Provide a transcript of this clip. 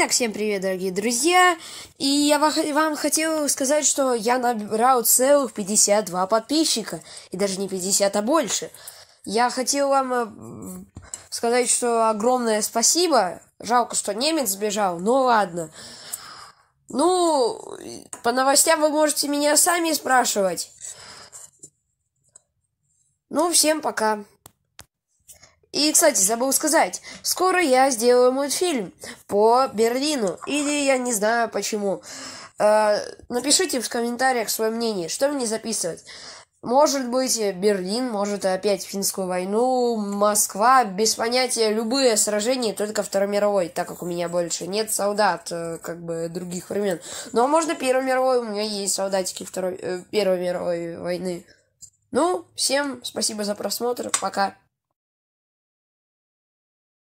Итак, всем привет, дорогие друзья! И я вам хотел сказать, что я набрал целых 52 подписчика. И даже не 50, а больше. Я хотел вам э, сказать, что огромное спасибо. Жалко, что немец сбежал, но ладно. Ну, по новостям вы можете меня сами спрашивать. Ну, всем пока. И, кстати, забыл сказать, скоро я сделаю мультфильм по Берлину. Или я не знаю почему. Э, напишите в комментариях свое мнение, что мне записывать. Может быть, Берлин, может опять финскую войну, Москва, без понятия, любые сражения, только Второй мировой, так как у меня больше нет солдат, э, как бы, других времен. Но можно Первой мировой, у меня есть солдатики Второй, э, Первой мировой войны. Ну, всем спасибо за просмотр, пока.